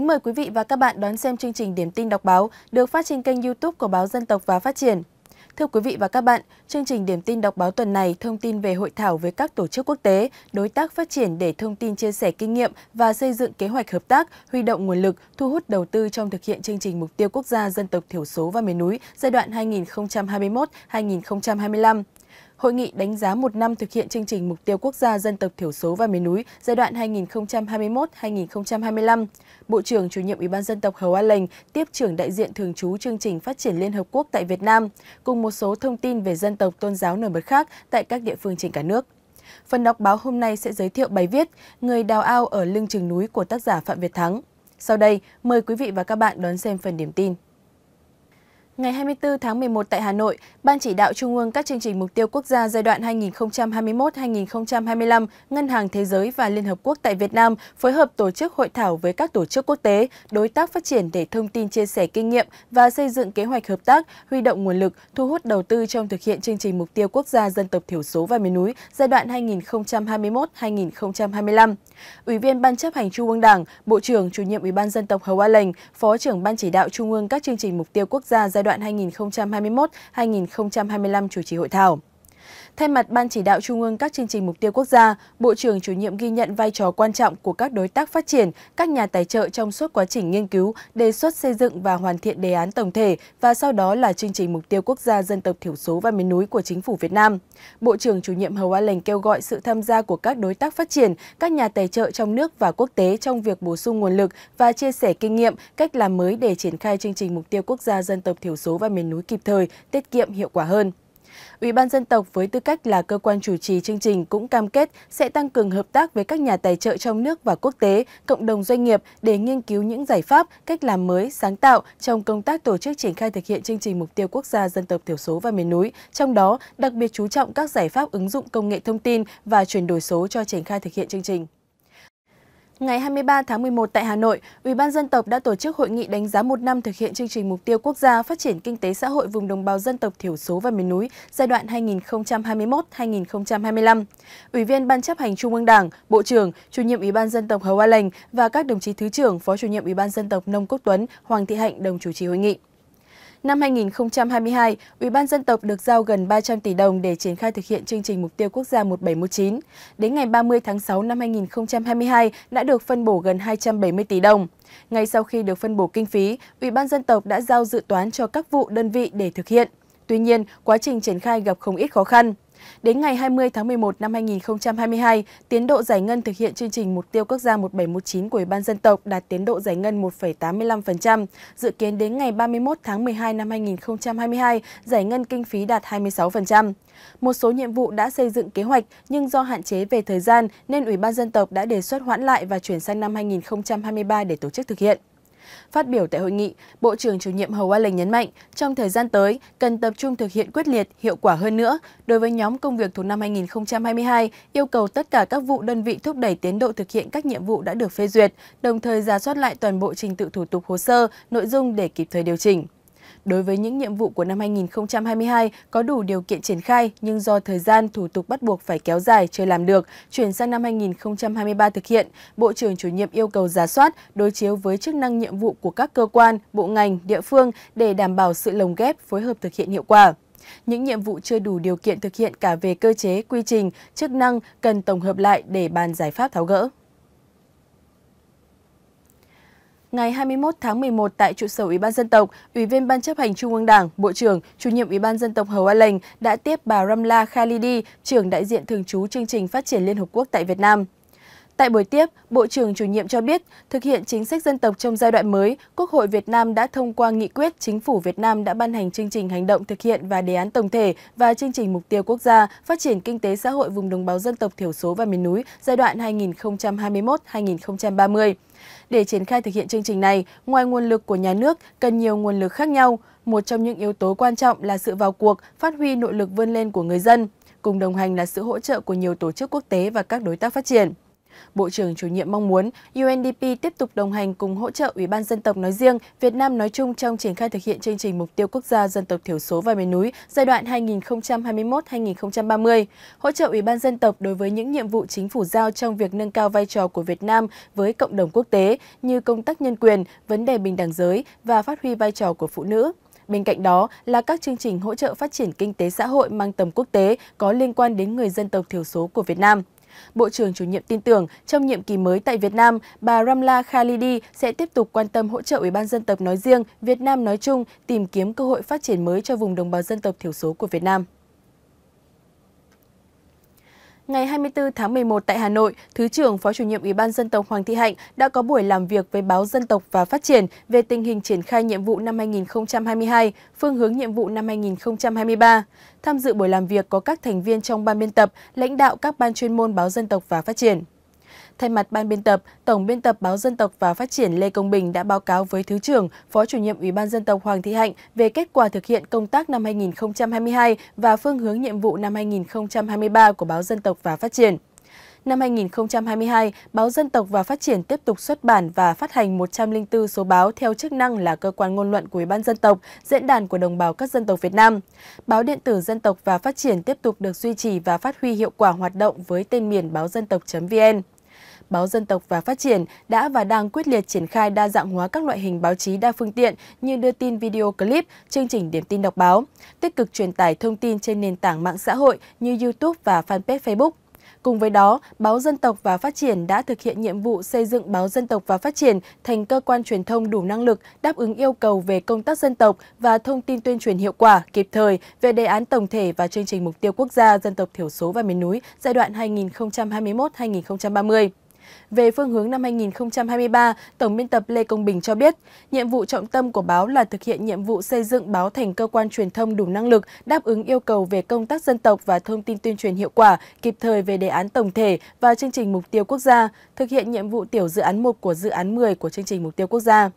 Kính mời quý vị và các bạn đón xem chương trình Điểm tin đọc báo được phát trên kênh YouTube của báo Dân tộc và Phát triển. Thưa quý vị và các bạn, chương trình Điểm tin đọc báo tuần này thông tin về hội thảo với các tổ chức quốc tế, đối tác phát triển để thông tin chia sẻ kinh nghiệm và xây dựng kế hoạch hợp tác, huy động nguồn lực, thu hút đầu tư trong thực hiện chương trình mục tiêu quốc gia dân tộc thiểu số và miền núi giai đoạn 2021-2025. Hội nghị đánh giá một năm thực hiện chương trình Mục tiêu Quốc gia Dân tộc Thiểu số và Miền núi giai đoạn 2021-2025. Bộ trưởng chủ nhiệm Ủy ban Dân tộc Hầu A Lệnh tiếp trưởng đại diện thường trú chương trình phát triển Liên Hợp Quốc tại Việt Nam, cùng một số thông tin về dân tộc tôn giáo nổi bật khác tại các địa phương trên cả nước. Phần đọc báo hôm nay sẽ giới thiệu bài viết Người đào ao ở lưng chừng núi của tác giả Phạm Việt Thắng. Sau đây, mời quý vị và các bạn đón xem phần điểm tin. Ngày 24 tháng 11 tại Hà Nội, Ban chỉ đạo Trung ương các chương trình mục tiêu quốc gia giai đoạn 2021-2025, Ngân hàng Thế giới và Liên Hợp Quốc tại Việt Nam phối hợp tổ chức hội thảo với các tổ chức quốc tế, đối tác phát triển để thông tin chia sẻ kinh nghiệm và xây dựng kế hoạch hợp tác, huy động nguồn lực, thu hút đầu tư trong thực hiện chương trình mục tiêu quốc gia dân tộc thiểu số và miền núi giai đoạn 2021-2025. Ủy viên Ban chấp hành Trung ương Đảng, Bộ trưởng Chủ nhiệm Ủy ban dân tộc Hầu A Lành, Phó trưởng Ban chỉ đạo Trung ương các chương trình mục tiêu quốc gia giai đoạn đoạn 2021-2025 chủ trì hội thảo. Thay mặt Ban chỉ đạo Trung ương các chương trình mục tiêu quốc gia, Bộ trưởng chủ nhiệm ghi nhận vai trò quan trọng của các đối tác phát triển, các nhà tài trợ trong suốt quá trình nghiên cứu, đề xuất xây dựng và hoàn thiện đề án tổng thể và sau đó là chương trình mục tiêu quốc gia dân tộc thiểu số và miền núi của chính phủ Việt Nam. Bộ trưởng chủ nhiệm Hầu A Lành kêu gọi sự tham gia của các đối tác phát triển, các nhà tài trợ trong nước và quốc tế trong việc bổ sung nguồn lực và chia sẻ kinh nghiệm, cách làm mới để triển khai chương trình mục tiêu quốc gia dân tộc thiểu số và miền núi kịp thời, tiết kiệm, hiệu quả hơn. Ủy ban dân tộc với tư cách là cơ quan chủ trì chương trình cũng cam kết sẽ tăng cường hợp tác với các nhà tài trợ trong nước và quốc tế, cộng đồng doanh nghiệp để nghiên cứu những giải pháp, cách làm mới, sáng tạo trong công tác tổ chức triển khai thực hiện chương trình mục tiêu quốc gia dân tộc thiểu số và miền núi, trong đó đặc biệt chú trọng các giải pháp ứng dụng công nghệ thông tin và chuyển đổi số cho triển khai thực hiện chương trình. Ngày 23 tháng 11 tại Hà Nội, Ủy ban dân tộc đã tổ chức hội nghị đánh giá một năm thực hiện chương trình mục tiêu quốc gia phát triển kinh tế xã hội vùng đồng bào dân tộc thiểu số và miền núi giai đoạn 2021-2025. Ủy viên Ban chấp hành Trung ương Đảng, Bộ trưởng, Chủ nhiệm Ủy ban dân tộc Hầu A Lành và các đồng chí Thứ trưởng, Phó Chủ nhiệm Ủy ban dân tộc Nông Quốc Tuấn, Hoàng Thị Hạnh đồng chủ trì hội nghị. Năm 2022, Ủy ban dân tộc được giao gần 300 tỷ đồng để triển khai thực hiện chương trình mục tiêu quốc gia 1719. Đến ngày 30 tháng 6 năm 2022 đã được phân bổ gần 270 tỷ đồng. Ngay sau khi được phân bổ kinh phí, Ủy ban dân tộc đã giao dự toán cho các vụ đơn vị để thực hiện. Tuy nhiên, quá trình triển khai gặp không ít khó khăn. Đến ngày 20 tháng 11 năm 2022, tiến độ giải ngân thực hiện chương trình mục tiêu quốc gia 1719 của Ủy ban dân tộc đạt tiến độ giải ngân 1,85%, dự kiến đến ngày 31 tháng 12 năm 2022, giải ngân kinh phí đạt 26%. Một số nhiệm vụ đã xây dựng kế hoạch nhưng do hạn chế về thời gian nên Ủy ban dân tộc đã đề xuất hoãn lại và chuyển sang năm 2023 để tổ chức thực hiện. Phát biểu tại hội nghị, Bộ trưởng chủ nhiệm Hầu A Lệnh nhấn mạnh, trong thời gian tới, cần tập trung thực hiện quyết liệt, hiệu quả hơn nữa. Đối với nhóm công việc thuộc năm 2022, yêu cầu tất cả các vụ đơn vị thúc đẩy tiến độ thực hiện các nhiệm vụ đã được phê duyệt, đồng thời ra soát lại toàn bộ trình tự thủ tục hồ sơ, nội dung để kịp thời điều chỉnh đối với những nhiệm vụ của năm 2022 có đủ điều kiện triển khai nhưng do thời gian thủ tục bắt buộc phải kéo dài chưa làm được, chuyển sang năm 2023 thực hiện, Bộ trưởng chủ nhiệm yêu cầu giả soát, đối chiếu với chức năng nhiệm vụ của các cơ quan, bộ ngành, địa phương để đảm bảo sự lồng ghép phối hợp thực hiện hiệu quả. Những nhiệm vụ chưa đủ điều kiện thực hiện cả về cơ chế, quy trình, chức năng cần tổng hợp lại để bàn giải pháp tháo gỡ. ngày 21 tháng 11 tại trụ sở Ủy ban dân tộc, Ủy viên Ban chấp hành Trung ương Đảng, Bộ trưởng, Chủ nhiệm Ủy ban dân tộc Hầu A Lệnh đã tiếp bà Ramla Khalidi, trưởng đại diện thường trú chương trình phát triển Liên Hợp Quốc tại Việt Nam. Tại buổi tiếp, Bộ trưởng chủ nhiệm cho biết, thực hiện chính sách dân tộc trong giai đoạn mới, Quốc hội Việt Nam đã thông qua nghị quyết Chính phủ Việt Nam đã ban hành chương trình hành động thực hiện và đề án tổng thể và chương trình mục tiêu quốc gia phát triển kinh tế xã hội vùng đồng bào dân tộc thiểu số và miền núi giai đoạn 2021-2030. Để triển khai thực hiện chương trình này, ngoài nguồn lực của nhà nước, cần nhiều nguồn lực khác nhau. Một trong những yếu tố quan trọng là sự vào cuộc, phát huy nội lực vươn lên của người dân. Cùng đồng hành là sự hỗ trợ của nhiều tổ chức quốc tế và các đối tác phát triển. Bộ trưởng chủ nhiệm mong muốn UNDP tiếp tục đồng hành cùng hỗ trợ Ủy ban dân tộc nói riêng, Việt Nam nói chung trong triển khai thực hiện chương trình mục tiêu quốc gia dân tộc thiểu số và miền núi giai đoạn 2021-2030, hỗ trợ Ủy ban dân tộc đối với những nhiệm vụ chính phủ giao trong việc nâng cao vai trò của Việt Nam với cộng đồng quốc tế như công tác nhân quyền, vấn đề bình đẳng giới và phát huy vai trò của phụ nữ. Bên cạnh đó là các chương trình hỗ trợ phát triển kinh tế xã hội mang tầm quốc tế có liên quan đến người dân tộc thiểu số của Việt Nam. Bộ trưởng chủ nhiệm tin tưởng trong nhiệm kỳ mới tại Việt Nam, bà Ramla Khalidi sẽ tiếp tục quan tâm hỗ trợ Ủy ban dân tộc nói riêng, Việt Nam nói chung tìm kiếm cơ hội phát triển mới cho vùng đồng bào dân tộc thiểu số của Việt Nam. Ngày 24 tháng 11 tại Hà Nội, Thứ trưởng Phó chủ nhiệm Ủy ban dân tộc Hoàng Thị Hạnh đã có buổi làm việc với báo Dân tộc và Phát triển về tình hình triển khai nhiệm vụ năm 2022, phương hướng nhiệm vụ năm 2023. Tham dự buổi làm việc có các thành viên trong ban biên tập, lãnh đạo các ban chuyên môn báo Dân tộc và Phát triển. Thay mặt ban biên tập, Tổng biên tập Báo Dân tộc và Phát triển Lê Công Bình đã báo cáo với Thứ trưởng, Phó chủ nhiệm Ủy ban Dân tộc Hoàng Thị Hạnh về kết quả thực hiện công tác năm 2022 và phương hướng nhiệm vụ năm 2023 của Báo Dân tộc và Phát triển. Năm 2022, Báo Dân tộc và Phát triển tiếp tục xuất bản và phát hành 104 số báo theo chức năng là cơ quan ngôn luận của Ủy ban Dân tộc, diễn đàn của đồng bào các dân tộc Việt Nam. Báo điện tử Dân tộc và Phát triển tiếp tục được duy trì và phát huy hiệu quả hoạt động với tên miền báo dân tộc.vn. Báo Dân tộc và Phát triển đã và đang quyết liệt triển khai đa dạng hóa các loại hình báo chí đa phương tiện như đưa tin video clip, chương trình điểm tin đọc báo, tích cực truyền tải thông tin trên nền tảng mạng xã hội như YouTube và fanpage Facebook. Cùng với đó, Báo Dân tộc và Phát triển đã thực hiện nhiệm vụ xây dựng Báo Dân tộc và Phát triển thành cơ quan truyền thông đủ năng lực đáp ứng yêu cầu về công tác dân tộc và thông tin tuyên truyền hiệu quả, kịp thời về đề án tổng thể và chương trình mục tiêu quốc gia dân tộc thiểu số và miền núi giai đoạn 2021-2030. Về phương hướng năm 2023, Tổng biên tập Lê Công Bình cho biết, nhiệm vụ trọng tâm của báo là thực hiện nhiệm vụ xây dựng báo thành cơ quan truyền thông đủ năng lực, đáp ứng yêu cầu về công tác dân tộc và thông tin tuyên truyền hiệu quả, kịp thời về đề án tổng thể và chương trình mục tiêu quốc gia, thực hiện nhiệm vụ tiểu dự án 1 của dự án 10 của chương trình mục tiêu quốc gia.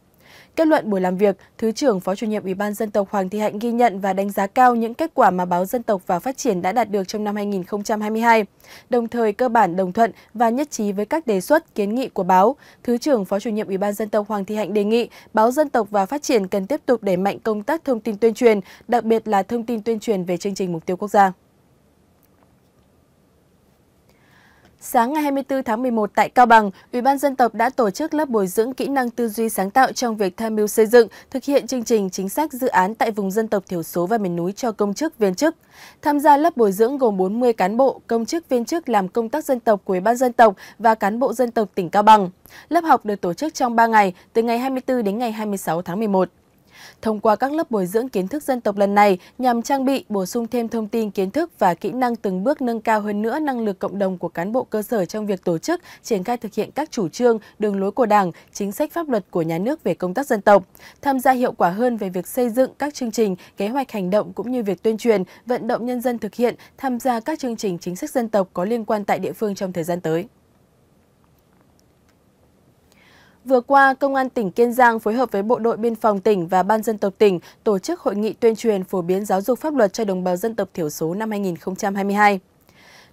Kết luận buổi làm việc, Thứ trưởng Phó chủ nhiệm Ủy ban Dân tộc Hoàng Thị Hạnh ghi nhận và đánh giá cao những kết quả mà báo Dân tộc và Phát triển đã đạt được trong năm 2022, đồng thời cơ bản đồng thuận và nhất trí với các đề xuất, kiến nghị của báo. Thứ trưởng Phó chủ nhiệm Ủy ban Dân tộc Hoàng Thị Hạnh đề nghị báo Dân tộc và Phát triển cần tiếp tục đẩy mạnh công tác thông tin tuyên truyền, đặc biệt là thông tin tuyên truyền về chương trình mục tiêu quốc gia. Sáng ngày 24 tháng 11 tại Cao Bằng, Ủy ban dân tộc đã tổ chức lớp bồi dưỡng kỹ năng tư duy sáng tạo trong việc tham mưu xây dựng, thực hiện chương trình chính sách dự án tại vùng dân tộc thiểu số và miền núi cho công chức viên chức. Tham gia lớp bồi dưỡng gồm 40 cán bộ, công chức viên chức làm công tác dân tộc của Ủy ban dân tộc và cán bộ dân tộc tỉnh Cao Bằng. Lớp học được tổ chức trong 3 ngày, từ ngày 24 đến ngày 26 tháng 11. Thông qua các lớp bồi dưỡng kiến thức dân tộc lần này nhằm trang bị, bổ sung thêm thông tin kiến thức và kỹ năng từng bước nâng cao hơn nữa năng lực cộng đồng của cán bộ cơ sở trong việc tổ chức, triển khai thực hiện các chủ trương, đường lối của Đảng, chính sách pháp luật của nhà nước về công tác dân tộc, tham gia hiệu quả hơn về việc xây dựng các chương trình, kế hoạch hành động cũng như việc tuyên truyền, vận động nhân dân thực hiện, tham gia các chương trình chính sách dân tộc có liên quan tại địa phương trong thời gian tới. Vừa qua, Công an tỉnh Kiên Giang phối hợp với Bộ đội Biên phòng tỉnh và Ban dân tộc tỉnh tổ chức hội nghị tuyên truyền phổ biến giáo dục pháp luật cho đồng bào dân tộc thiểu số năm 2022.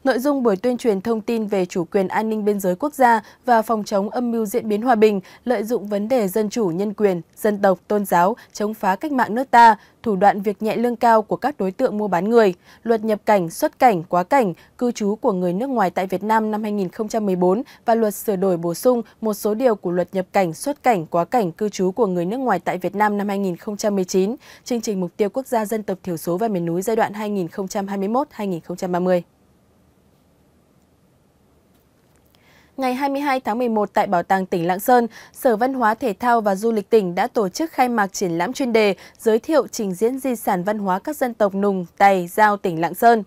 Nội dung buổi tuyên truyền thông tin về chủ quyền an ninh biên giới quốc gia và phòng chống âm mưu diễn biến hòa bình, lợi dụng vấn đề dân chủ, nhân quyền, dân tộc, tôn giáo, chống phá cách mạng nước ta, thủ đoạn việc nhẹ lương cao của các đối tượng mua bán người, luật nhập cảnh, xuất cảnh, quá cảnh, cư trú của người nước ngoài tại Việt Nam năm 2014 và luật sửa đổi bổ sung một số điều của luật nhập cảnh, xuất cảnh, quá cảnh, cư trú của người nước ngoài tại Việt Nam năm 2019, chương trình mục tiêu quốc gia dân tộc thiểu số và miền núi giai đoạn 2021-2030. ngày 22 tháng 11 tại Bảo tàng tỉnh Lạng Sơn, Sở Văn hóa Thể thao và Du lịch tỉnh đã tổ chức khai mạc triển lãm chuyên đề giới thiệu trình diễn di sản văn hóa các dân tộc Nùng, Tày, Giao tỉnh Lạng Sơn.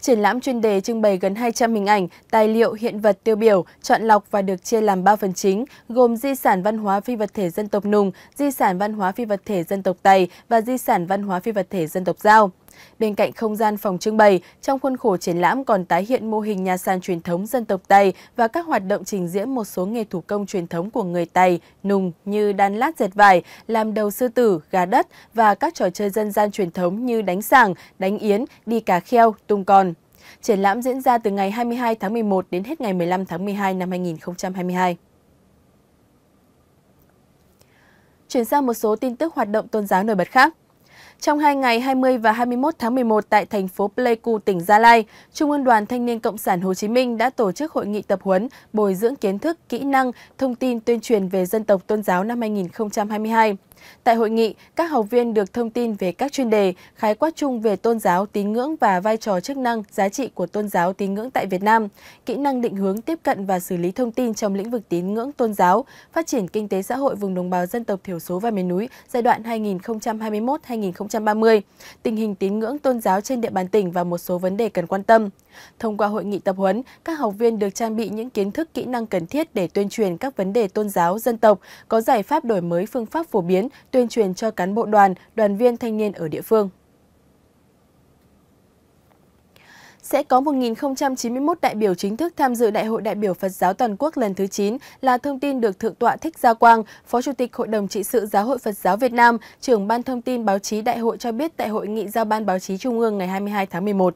Triển lãm chuyên đề trưng bày gần 200 hình ảnh, tài liệu, hiện vật tiêu biểu, chọn lọc và được chia làm 3 phần chính, gồm di sản văn hóa phi vật thể dân tộc Nùng, di sản văn hóa phi vật thể dân tộc Tày và di sản văn hóa phi vật thể dân tộc Giao. Bên cạnh không gian phòng trưng bày, trong khuôn khổ triển lãm còn tái hiện mô hình nhà sàn truyền thống dân tộc Tây và các hoạt động trình diễn một số nghề thủ công truyền thống của người Tây, Nùng như đan lát dệt vải, làm đầu sư tử, gà đất và các trò chơi dân gian truyền thống như đánh sảng, đánh yến, đi cà kheo, tung còn Triển lãm diễn ra từ ngày 22 tháng 11 đến hết ngày 15 tháng 12 năm 2022. Chuyển sang một số tin tức hoạt động tôn giáo nổi bật khác. Trong hai ngày 20 và 21 tháng 11 tại thành phố Pleiku, tỉnh Gia Lai, Trung ương Đoàn Thanh niên Cộng sản Hồ Chí Minh đã tổ chức hội nghị tập huấn bồi dưỡng kiến thức, kỹ năng, thông tin tuyên truyền về dân tộc tôn giáo năm 2022. Tại hội nghị, các học viên được thông tin về các chuyên đề, khái quát chung về tôn giáo, tín ngưỡng và vai trò chức năng, giá trị của tôn giáo tín ngưỡng tại Việt Nam, kỹ năng định hướng tiếp cận và xử lý thông tin trong lĩnh vực tín ngưỡng tôn giáo, phát triển kinh tế xã hội vùng đồng bào dân tộc thiểu số và miền núi giai đoạn 2021-2022 2030, tình hình tín ngưỡng tôn giáo trên địa bàn tỉnh và một số vấn đề cần quan tâm. Thông qua hội nghị tập huấn, các học viên được trang bị những kiến thức kỹ năng cần thiết để tuyên truyền các vấn đề tôn giáo, dân tộc, có giải pháp đổi mới phương pháp phổ biến, tuyên truyền cho cán bộ đoàn, đoàn viên thanh niên ở địa phương. sẽ có 1.091 đại biểu chính thức tham dự Đại hội đại biểu Phật giáo toàn quốc lần thứ 9 là thông tin được Thượng tọa Thích Gia Quang, Phó Chủ tịch Hội đồng trị sự Giáo hội Phật giáo Việt Nam, trưởng Ban thông tin báo chí Đại hội cho biết tại Hội nghị giao ban báo chí Trung ương ngày 22 tháng 11.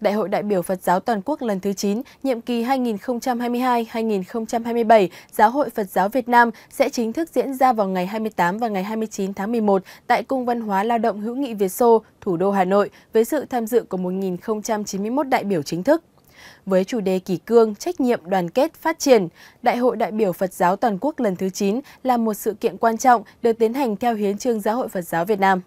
Đại hội đại biểu Phật giáo toàn quốc lần thứ 9, nhiệm kỳ 2022-2027, Giáo hội Phật giáo Việt Nam sẽ chính thức diễn ra vào ngày 28 và ngày 29 tháng 11 tại Cung Văn hóa Lao động Hữu nghị Việt Xô, thủ đô Hà Nội, với sự tham dự của 1.091 đại biểu chính thức. Với chủ đề kỷ cương, trách nhiệm, đoàn kết, phát triển, Đại hội đại biểu Phật giáo toàn quốc lần thứ 9 là một sự kiện quan trọng được tiến hành theo hiến trương Giáo hội Phật giáo Việt Nam.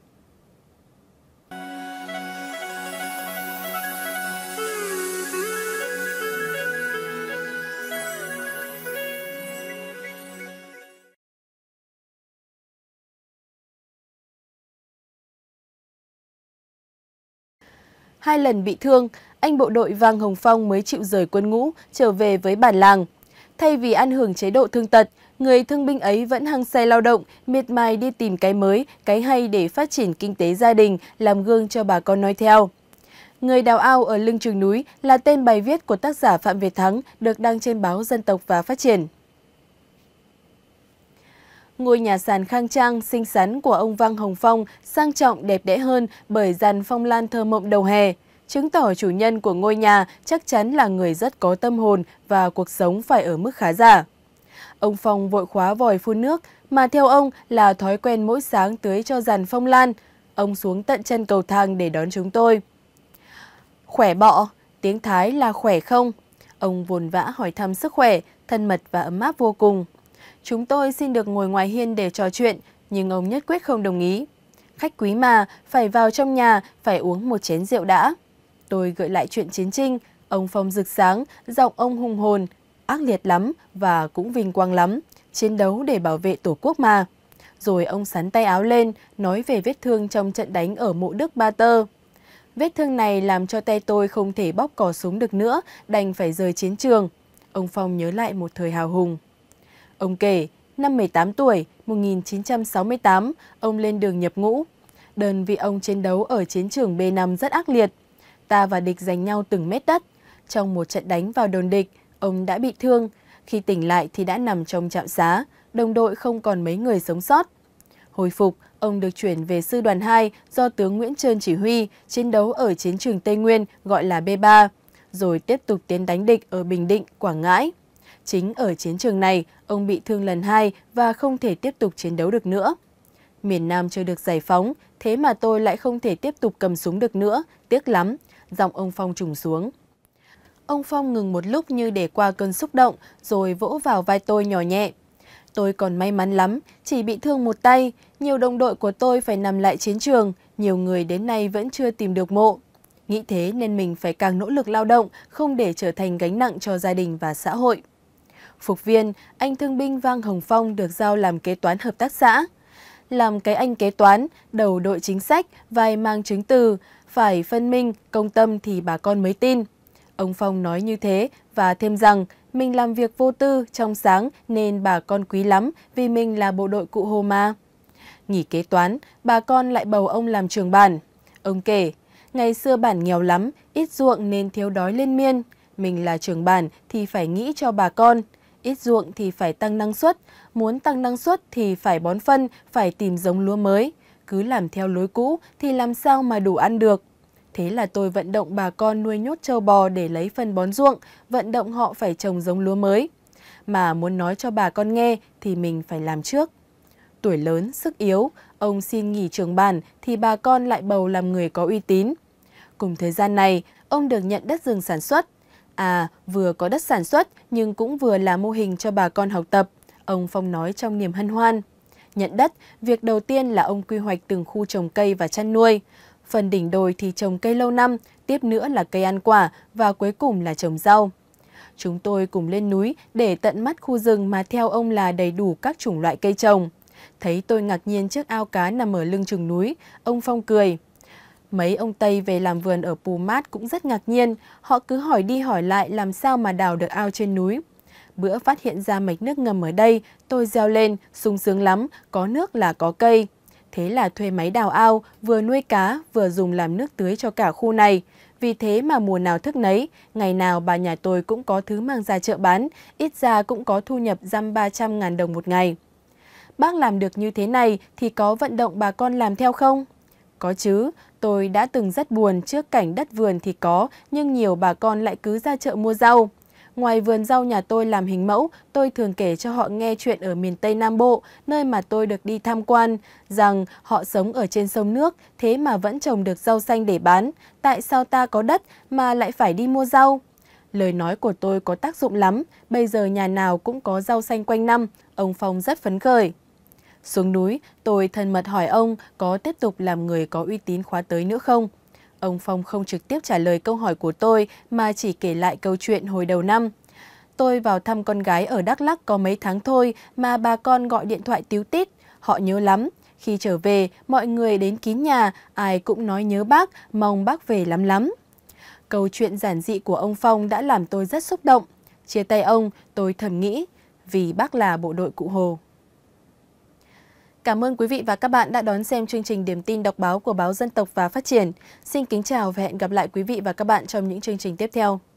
hai lần bị thương, anh bộ đội Vang Hồng Phong mới chịu rời quân ngũ, trở về với bản làng. Thay vì ăn hưởng chế độ thương tật, người thương binh ấy vẫn hăng say lao động, miệt mài đi tìm cái mới, cái hay để phát triển kinh tế gia đình, làm gương cho bà con nói theo. Người đào ao ở lưng trường núi là tên bài viết của tác giả Phạm Việt Thắng được đăng trên báo Dân tộc và Phát triển. Ngôi nhà sàn khang trang, xinh xắn của ông Văn Hồng Phong sang trọng đẹp đẽ hơn bởi dàn phong lan thơ mộng đầu hè, chứng tỏ chủ nhân của ngôi nhà chắc chắn là người rất có tâm hồn và cuộc sống phải ở mức khá giả. Ông Phong vội khóa vòi phun nước, mà theo ông là thói quen mỗi sáng tưới cho dàn phong lan. Ông xuống tận chân cầu thang để đón chúng tôi. Khỏe bọ, tiếng Thái là khỏe không? Ông vồn vã hỏi thăm sức khỏe, thân mật và ấm áp vô cùng. Chúng tôi xin được ngồi ngoài hiên để trò chuyện, nhưng ông nhất quyết không đồng ý. Khách quý mà, phải vào trong nhà, phải uống một chén rượu đã. Tôi gợi lại chuyện chiến tranh, ông Phong rực sáng, giọng ông hùng hồn, ác liệt lắm và cũng vinh quang lắm, chiến đấu để bảo vệ Tổ quốc mà. Rồi ông sắn tay áo lên, nói về vết thương trong trận đánh ở mộ Đức Ba Tơ. Vết thương này làm cho tay tôi không thể bóp cò súng được nữa, đành phải rời chiến trường. Ông Phong nhớ lại một thời hào hùng. Ông kể, năm 18 tuổi, 1968, ông lên đường nhập ngũ. Đơn vị ông chiến đấu ở chiến trường B5 rất ác liệt. Ta và địch giành nhau từng mét đất. Trong một trận đánh vào đồn địch, ông đã bị thương. Khi tỉnh lại thì đã nằm trong trạm xá, đồng đội không còn mấy người sống sót. Hồi phục, ông được chuyển về sư đoàn 2 do tướng Nguyễn Trơn chỉ huy, chiến đấu ở chiến trường Tây Nguyên gọi là B3, rồi tiếp tục tiến đánh địch ở Bình Định, Quảng Ngãi. Chính ở chiến trường này, ông bị thương lần hai và không thể tiếp tục chiến đấu được nữa. Miền Nam chưa được giải phóng, thế mà tôi lại không thể tiếp tục cầm súng được nữa, tiếc lắm, giọng ông Phong trùng xuống. Ông Phong ngừng một lúc như để qua cơn xúc động, rồi vỗ vào vai tôi nhỏ nhẹ. Tôi còn may mắn lắm, chỉ bị thương một tay, nhiều đồng đội của tôi phải nằm lại chiến trường, nhiều người đến nay vẫn chưa tìm được mộ. Nghĩ thế nên mình phải càng nỗ lực lao động, không để trở thành gánh nặng cho gia đình và xã hội phục viên, anh thương binh Vang Hồng Phong được giao làm kế toán hợp tác xã. Làm cái anh kế toán, đầu đội chính sách, vai mang chứng từ, phải phân minh, công tâm thì bà con mới tin. Ông Phong nói như thế và thêm rằng mình làm việc vô tư, trong sáng nên bà con quý lắm vì mình là bộ đội cụ Hồ mà. Nghỉ kế toán, bà con lại bầu ông làm trường bản. Ông kể, ngày xưa bản nghèo lắm, ít ruộng nên thiếu đói liên miên. Mình là trưởng bản thì phải nghĩ cho bà con ít ruộng thì phải tăng năng suất, muốn tăng năng suất thì phải bón phân, phải tìm giống lúa mới. Cứ làm theo lối cũ thì làm sao mà đủ ăn được. Thế là tôi vận động bà con nuôi nhốt trâu bò để lấy phân bón ruộng, vận động họ phải trồng giống lúa mới. Mà muốn nói cho bà con nghe thì mình phải làm trước. Tuổi lớn, sức yếu, ông xin nghỉ trường bàn thì bà con lại bầu làm người có uy tín. Cùng thời gian này, ông được nhận đất rừng sản xuất, À, vừa có đất sản xuất nhưng cũng vừa là mô hình cho bà con học tập, ông Phong nói trong niềm hân hoan. Nhận đất, việc đầu tiên là ông quy hoạch từng khu trồng cây và chăn nuôi. Phần đỉnh đồi thì trồng cây lâu năm, tiếp nữa là cây ăn quả và cuối cùng là trồng rau. Chúng tôi cùng lên núi để tận mắt khu rừng mà theo ông là đầy đủ các chủng loại cây trồng. Thấy tôi ngạc nhiên trước ao cá nằm ở lưng chừng núi, ông Phong cười. Mấy ông Tây về làm vườn ở Pù Mát cũng rất ngạc nhiên, họ cứ hỏi đi hỏi lại làm sao mà đào được ao trên núi. Bữa phát hiện ra mạch nước ngầm ở đây, tôi gieo lên, sung sướng lắm, có nước là có cây. Thế là thuê máy đào ao, vừa nuôi cá, vừa dùng làm nước tưới cho cả khu này. Vì thế mà mùa nào thức nấy, ngày nào bà nhà tôi cũng có thứ mang ra chợ bán, ít ra cũng có thu nhập răm 300 ngàn đồng một ngày. Bác làm được như thế này thì có vận động bà con làm theo không? Có chứ, Tôi đã từng rất buồn trước cảnh đất vườn thì có, nhưng nhiều bà con lại cứ ra chợ mua rau. Ngoài vườn rau nhà tôi làm hình mẫu, tôi thường kể cho họ nghe chuyện ở miền Tây Nam Bộ, nơi mà tôi được đi tham quan, rằng họ sống ở trên sông nước, thế mà vẫn trồng được rau xanh để bán. Tại sao ta có đất mà lại phải đi mua rau? Lời nói của tôi có tác dụng lắm, bây giờ nhà nào cũng có rau xanh quanh năm, ông Phong rất phấn khởi. Xuống núi, tôi thân mật hỏi ông có tiếp tục làm người có uy tín khóa tới nữa không? Ông Phong không trực tiếp trả lời câu hỏi của tôi mà chỉ kể lại câu chuyện hồi đầu năm. Tôi vào thăm con gái ở Đắk Lắc có mấy tháng thôi mà bà con gọi điện thoại tíu tít. Họ nhớ lắm. Khi trở về, mọi người đến kín nhà, ai cũng nói nhớ bác, mong bác về lắm lắm. Câu chuyện giản dị của ông Phong đã làm tôi rất xúc động. Chia tay ông, tôi thầm nghĩ, vì bác là bộ đội cụ Hồ. Cảm ơn quý vị và các bạn đã đón xem chương trình Điểm tin đọc báo của báo Dân tộc và Phát triển. Xin kính chào và hẹn gặp lại quý vị và các bạn trong những chương trình tiếp theo.